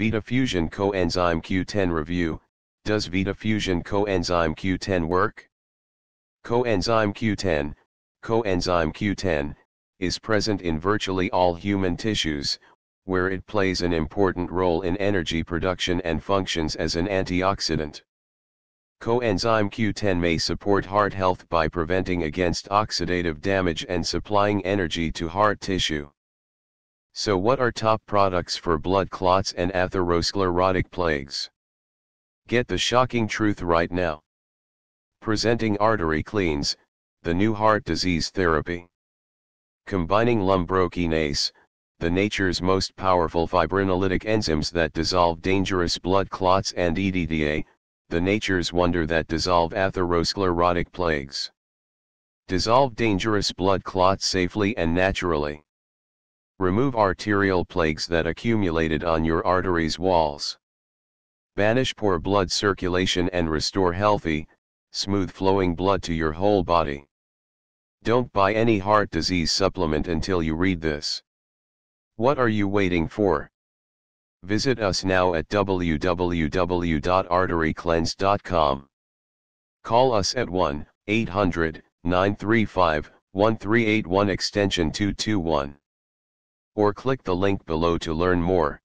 VitaFusion coenzyme Q10 review, does VitaFusion coenzyme Q10 work? Coenzyme Q10, coenzyme Q10, is present in virtually all human tissues, where it plays an important role in energy production and functions as an antioxidant. Coenzyme Q10 may support heart health by preventing against oxidative damage and supplying energy to heart tissue. So what are top products for blood clots and atherosclerotic plagues? Get the shocking truth right now. Presenting artery cleans, the new heart disease therapy. Combining lumbrokinase, the nature's most powerful fibrinolytic enzymes that dissolve dangerous blood clots and EDTA, the nature's wonder that dissolve atherosclerotic plagues. Dissolve dangerous blood clots safely and naturally. Remove arterial plaques that accumulated on your arteries' walls. Banish poor blood circulation and restore healthy, smooth flowing blood to your whole body. Don't buy any heart disease supplement until you read this. What are you waiting for? Visit us now at www.arterycleanse.com. Call us at 1 800 935 1381 extension 221 or click the link below to learn more.